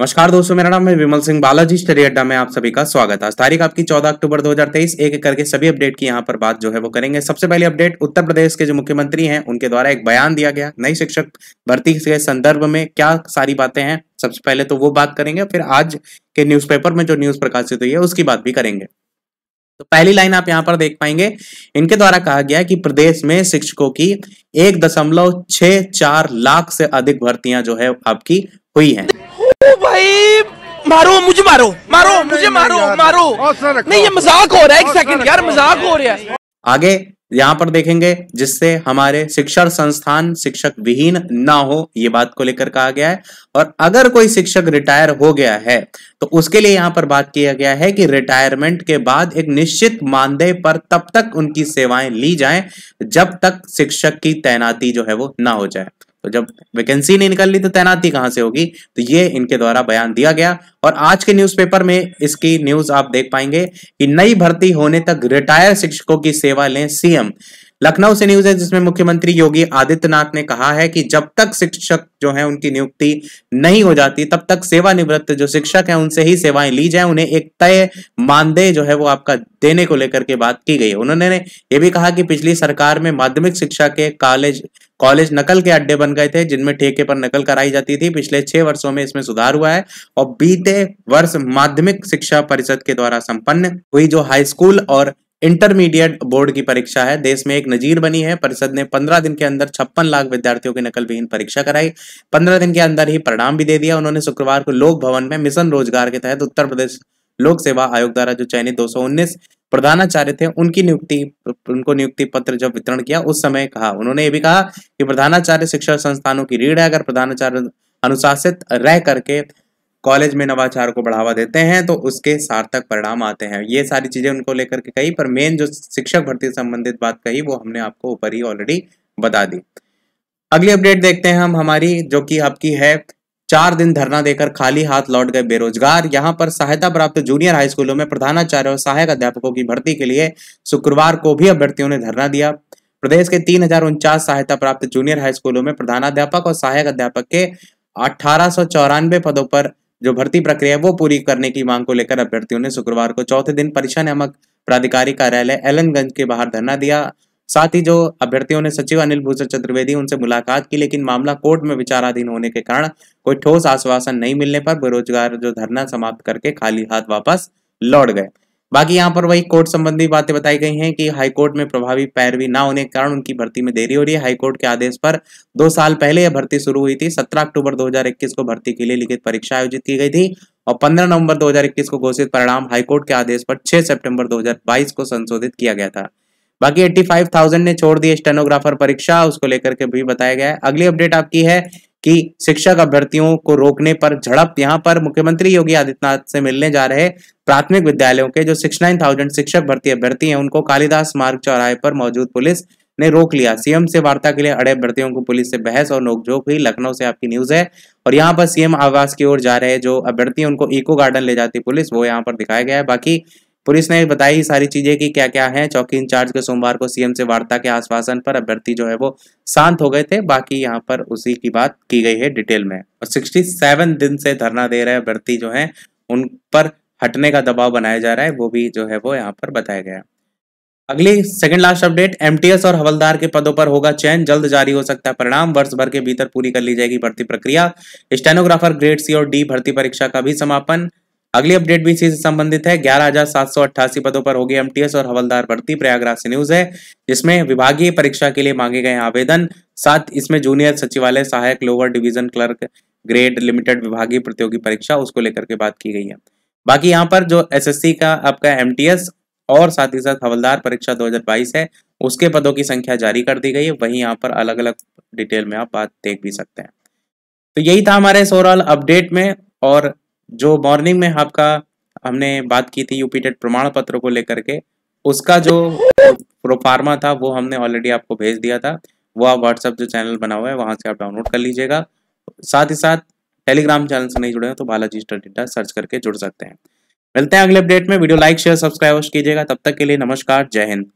नमस्कार दोस्तों मेरा नाम है विमल सिंह बालाजी स्टडी अड्डा में आप सभी का स्वागत है आज तारीख आपकी 14 अक्टूबर 2023 एक एक करके सभी अपडेट की यहाँ पर बात जो है वो करेंगे सबसे पहले अपडेट उत्तर प्रदेश के जो मुख्यमंत्री हैं उनके द्वारा एक बयान दिया गया नई शिक्षक भर्ती के संदर्भ में क्या सारी बातें हैं सबसे पहले तो वो बात करेंगे फिर आज के न्यूज में जो न्यूज़ प्रकाशित हुई है उसकी बात भी करेंगे तो पहली लाइन आप यहाँ पर देख पाएंगे इनके द्वारा कहा गया कि प्रदेश में शिक्षकों की एक दशमलव छह चार लाख से अधिक भर्तियां जो है आपकी हुई है भाई मारो मुझे मारो मारो मुझे मारो मारो नहीं ये मजाक हो रहा है एक सेकंड यार मजाक हो रहा है आगे यहाँ पर देखेंगे जिससे हमारे शिक्षण संस्थान शिक्षक विहीन ना हो ये बात को लेकर कहा गया है और अगर कोई शिक्षक रिटायर हो गया है तो उसके लिए यहाँ पर बात किया गया है कि रिटायरमेंट के बाद एक निश्चित मानदेय पर तब तक उनकी सेवाएं ली जाएं जब तक शिक्षक की तैनाती जो है वो ना हो जाए तो जब वैकेंसी नहीं निकल रही तो तैनाती कहां से होगी तो ये इनके द्वारा बयान दिया गया और आज के न्यूज़पेपर में इसकी न्यूज़ आप देख पाएंगे कि नई भर्ती होने तक रिटायर शिक्षकों की सेवा लें सीएम लखनऊ से न्यूज है जिसमें मुख्यमंत्री योगी आदित्यनाथ ने कहा है कि जब तक शिक्षक जो है उनकी नियुक्ति नहीं हो जाती तब तक सेवानिवृत्त जो शिक्षक हैं उनसे ही सेवाएं ली जाए उन्हें एक तय मानदेय जो है वो आपका देने को लेकर के बात की गई उन्होंने ये भी कहा कि पिछली सरकार में माध्यमिक शिक्षा के कॉलेज कॉलेज नकल के अड्डे बन गए थे जिनमें ठेके पर नकल कराई जाती थी पिछले छह वर्षों में इसमें सुधार हुआ है और बीते वर्ष माध्यमिक शिक्षा परिषद के द्वारा संपन्न हुई जो हाई स्कूल और इंटरमीडिएट बोर्ड की परीक्षा है देश में एक नजीर बनी है परिषद ने 15 दिन के अंदर छप्पन लाख विद्यार्थियों की नकल विहीन परीक्षा कराई 15 दिन के अंदर ही परिणाम भी दे दिया उन्होंने शुक्रवार को लोक भवन में मिशन रोजगार के तहत उत्तर प्रदेश लोक सेवा आयोग द्वारा जो चयनित दो प्रधानाचार्य थे उनकी नियुक्ति उनको नियुक्ति पत्र जब वितरण किया उस समय कहा उन्होंने ये भी कहा कि प्रधानाचार्य शिक्षा संस्थानों की रीढ़ है अगर प्रधानाचार्य अनुशासित रह करके कॉलेज में नवाचार को बढ़ावा देते हैं तो उसके सार्थक परिणाम आते हैं ये सारी चीजें उनको लेकर के कही पर मेन जो शिक्षक भर्ती संबंधित बात कही वो हमने आपको ऊपर ही ऑलरेडी बता दी अगली अपडेट देखते हैं हम हमारी जो कि आपकी है चार दिन धरना देकर खाली हाथ लौट गए बेरोजगार यहां पर सहायता प्राप्त जूनियर हाई स्कूलों में प्रधानाचार्य और सहायक अध्यापकों की भर्ती के लिए शुक्रवार को भी अभ्यर्थियों ने धरना दिया प्रदेश के तीन सहायता प्राप्त जूनियर हाई स्कूलों में प्रधानाध्यापक और सहायक अध्यापक के अठारह पदों पर जो भर्ती प्रक्रिया है वो पूरी करने की मांग को लेकर अभ्यर्थियों ने शुक्रवार को चौथे दिन परीक्षा नियामक प्राधिकारी कार्यालय एलनगंज के बाहर धरना दिया साथ ही जो अभ्यर्थियों ने सचिव अनिल भूषण चतुर्वेदी उनसे मुलाकात की लेकिन मामला कोर्ट में विचाराधीन होने के कारण कोई ठोस आश्वासन नहीं मिलने पर बेरोजगार जो धरना समाप्त करके खाली हाथ वापस लौट गए बाकी यहाँ पर वही कोर्ट संबंधी बातें बताई गई हैं कि हाईकोर्ट में प्रभावी पैरवी ना होने के कारण उनकी भर्ती में देरी हो रही है हाईकोर्ट के आदेश पर दो साल पहले यह भर्ती शुरू हुई थी 17 अक्टूबर 2021 को भर्ती के लिए लिखित परीक्षा आयोजित की गई थी और 15 नवंबर 2021 को घोषित परिणाम हाईकोर्ट के आदेश पर छह सेप्टेम्बर दो को संशोधित किया गया था बाकी एट्टी फाइव थाउजेंड ने छोड़ दी स्टेनोग्राफर परीक्षा उसको लेकर के भी बताया गया है अगली अपडेट आपकी है कि शिक्षक अभ्यर्थियों को रोकने पर झड़प यहां पर मुख्यमंत्री योगी आदित्यनाथ से मिलने जा रहे प्राथमिक विद्यालयों के जो सिक्स नाइन थाउजेंड शिक्षक भर्ती अभ्यर्थी हैं उनको कालिदास मार्ग चौराहे पर मौजूद पुलिस ने रोक लिया सीएम से वार्ता के लिए अड़े अभ्यर्थियों को पुलिस से बहस और नोकझोंक हुई लखनऊ से आपकी न्यूज है और यहाँ पर सीएम आवास की ओर जा रहे जो अभ्यर्थी उनको इको गार्डन ले जाती पुलिस वो यहाँ पर दिखाया गया है बाकी पुलिस ने बताई सारी चीजें कि क्या क्या है चौकी इंचार्ज के सोमवार को सीएम से वार्ता के आश्वासन पर अभ्यर्थी जो है वो शांत हो गए थे बाकी यहाँ पर उसी की बात की गई है डिटेल में और सिक्सटी सेवन दिन से धरना दे रहे अभ्यर्थी जो है उन पर हटने का दबाव बनाया जा रहा है वो भी जो है वो यहाँ पर बताया गया अगली सेकंड लास्ट अपडेट एमटीएस और हवलदार के पदों पर होगा चयन जल्द जारी हो सकता है परिणाम वर्ष भर के भीतर पूरी कर ली जाएगी भर्ती प्रक्रिया स्टेनोग्राफर ग्रेड सी और डी भर्ती परीक्षा का भी समापन अगली अपडेट भी इसी से संबंधित है ग्यारह पदों पर होगी एमटीएस और हवलदार भर्ती प्रयागराज से न्यूज है जिसमें विभागीय परीक्षा के लिए मांगे गए आवेदन साथ इसमें जूनियर सचिवालय सहायक lower division clerk grade limited विभागीय प्रतियोगी परीक्षा उसको लेकर के बात की गई है बाकी यहाँ पर जो एस का आपका एम और साथ ही साथ हवलदार परीक्षा दो है उसके पदों की संख्या जारी कर दी गई है वही यहाँ पर अलग अलग डिटेल में आप बात देख भी सकते हैं तो यही था हमारे इस अपडेट में और जो मॉर्निंग में आपका हमने बात की थी यूपीटेट प्रमाण पत्र को लेकर के उसका जो प्रोफार्मा था वो हमने ऑलरेडी आपको भेज दिया था वो आप व्हाट्सएप जो चैनल बना हुआ है वहां से आप डाउनलोड कर लीजिएगा साथ ही साथ टेलीग्राम चैनल से नहीं जुड़े हैं तो बालाजी स्टडीटा सर्च करके जुड़ सकते हैं मिलते हैं अगले अपडेट में वीडियो लाइक शेयर सब्सक्राइब कीजिएगा तब तक के लिए नमस्कार जय हिंद